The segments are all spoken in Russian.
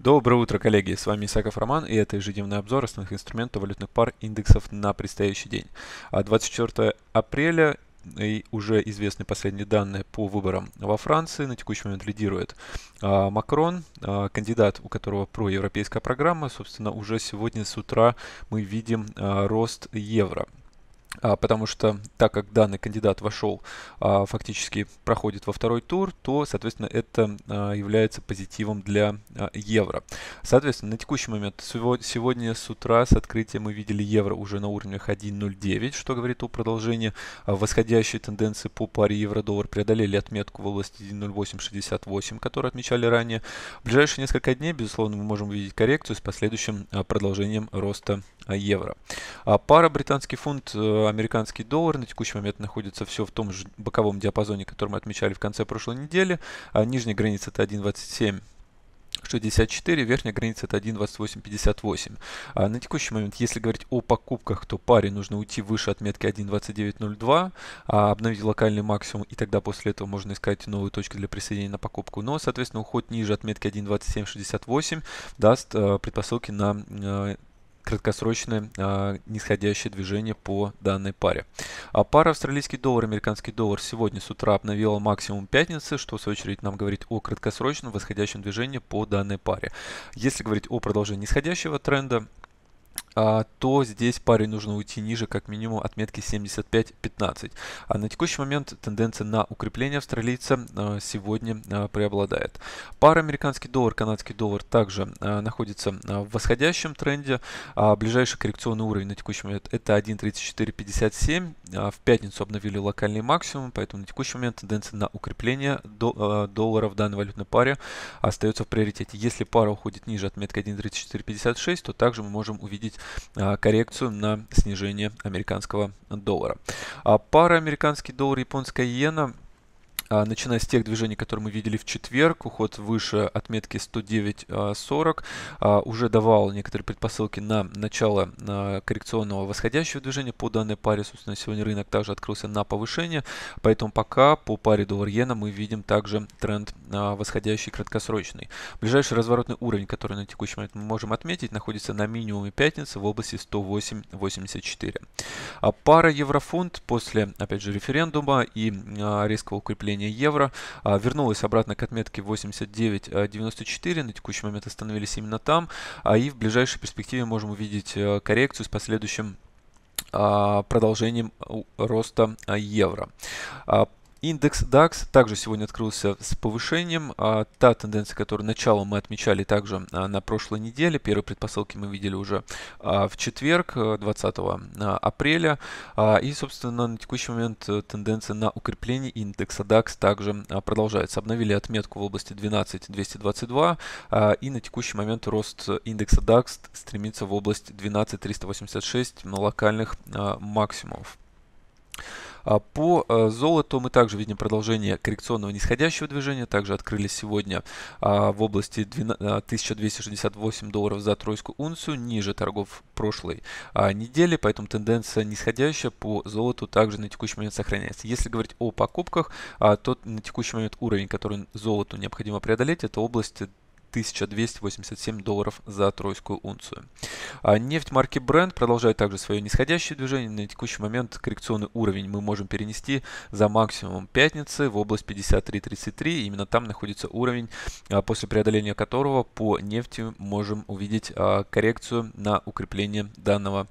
Доброе утро, коллеги! С вами Исаков Роман и это ежедневный обзор основных инструментов валютных пар индексов на предстоящий день. 24 а апреля э, и уже известны последние данные по выборам во Франции. На текущий момент лидирует а, Макрон, а, кандидат, у которого проевропейская программа. Собственно, уже сегодня с утра мы видим а, рост евро. А, потому что так как данный кандидат вошел, а, фактически проходит во второй тур, то, соответственно, это а, является позитивом для евро. Соответственно, на текущий момент, сегодня с утра с открытия мы видели евро уже на уровнях 1.09, что говорит о продолжении восходящей тенденции по паре евро-доллар. Преодолели отметку в области 1.0868, которую отмечали ранее. В ближайшие несколько дней, безусловно, мы можем увидеть коррекцию с последующим продолжением роста евро. А пара британский фунт, э, американский доллар на текущий момент находится все в том же боковом диапазоне, который мы отмечали в конце прошлой недели. А нижняя граница это 1.27 64, верхняя граница это 1.2858. А на текущий момент, если говорить о покупках, то паре нужно уйти выше отметки 1.2902, а обновить локальный максимум, и тогда после этого можно искать новые точки для присоединения на покупку. Но, соответственно, уход ниже отметки 1.2768 даст э, предпосылки на э, краткосрочное э, нисходящее движение по данной паре. А пара австралийский доллар, американский доллар сегодня с утра обновила максимум пятницы, что в свою очередь нам говорит о краткосрочном восходящем движении по данной паре. Если говорить о продолжении нисходящего тренда, а, то здесь паре нужно уйти ниже как минимум отметки 75 15. А на текущий момент тенденция на укрепление австралийца а, сегодня а, преобладает. Пара американский доллар, канадский доллар также находится в восходящем тренде. Ближайший коррекционный уровень на текущий момент это 1.3457. В пятницу обновили локальный максимум, поэтому на текущий момент тенденция на укрепление доллара в данной валютной паре остается в приоритете. Если пара уходит ниже отметки 1.3456, то также мы можем увидеть а, коррекцию на снижение американского доллара. А пара американский доллар, японская иена – а, начиная с тех движений, которые мы видели в четверг, уход выше отметки 109.40 а, а, уже давал некоторые предпосылки на начало коррекционного восходящего движения по данной паре. Собственно, сегодня рынок также открылся на повышение, поэтому пока по паре доллар-иена мы видим также тренд восходящий краткосрочный. Ближайший разворотный уровень, который на текущий момент мы можем отметить, находится на минимуме пятницы в области 108.84. А Пара еврофунт после, опять же, референдума и резкого укрепления падения евро, а, вернулась обратно к отметке 89.94, а, на текущий момент остановились именно там, а, и в ближайшей перспективе можем увидеть э, коррекцию с последующим продолжением э, роста евро. Индекс DAX а также сегодня открылся с повышением. А та тенденция, которую начало мы отмечали также а, на прошлой неделе, первые предпосылки мы видели уже а, в четверг, 20 э, апреля. И, собственно, на текущий момент э, тенденция на укрепление индекса DAX также продолжается. Обновили отметку в области 12222 и на текущий момент рост индекса DAX стремится в область 12386 локальных максимумов. А, по э, золоту мы также видим продолжение коррекционного нисходящего движения. Также открылись сегодня а, в области 1268 э, долларов за тройскую унцию, ниже торгов прошлой а, недели. Поэтому тенденция нисходящая по золоту также на текущий момент сохраняется. Если говорить о покупках, то на текущий момент уровень, который золоту необходимо преодолеть, это область 1287 долларов за тройскую унцию. А нефть марки Brent продолжает также свое нисходящее движение. На текущий момент коррекционный уровень мы можем перенести за максимум пятницы в область 53.33. Именно там находится уровень, а, после преодоления которого по нефти можем увидеть а, коррекцию на укрепление данного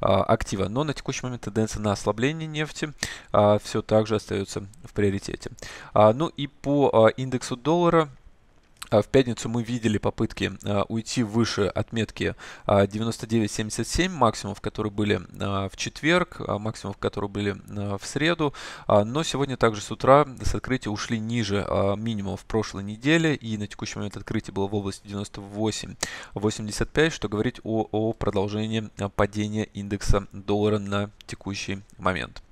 а, актива. Но на текущий момент тенденция на ослабление нефти все также остается в приоритете. Ну и по индексу доллара а, в пятницу мы видели попытки а, уйти выше отметки 99.77, максимумов, которые были а, в четверг, максимумов, которые были в среду. Но сегодня также с утра с открытия ушли ниже минимумов прошлой недели, и на текущий момент открытие было в области 98.85, что говорит о, о продолжении падения индекса доллара на текущий момент.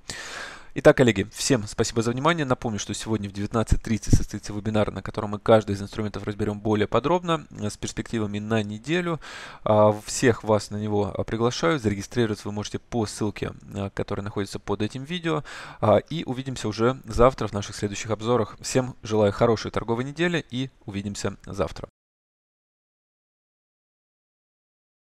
Итак, коллеги, всем спасибо за внимание. Напомню, что сегодня в 19.30 состоится вебинар, на котором мы каждый из инструментов разберем более подробно, э, с перспективами на неделю. А, всех вас на него а, приглашаю. Зарегистрироваться вы можете по ссылке, э, которая находится под этим видео. А, и увидимся уже завтра в наших следующих обзорах. Всем желаю хорошей торговой недели и увидимся завтра.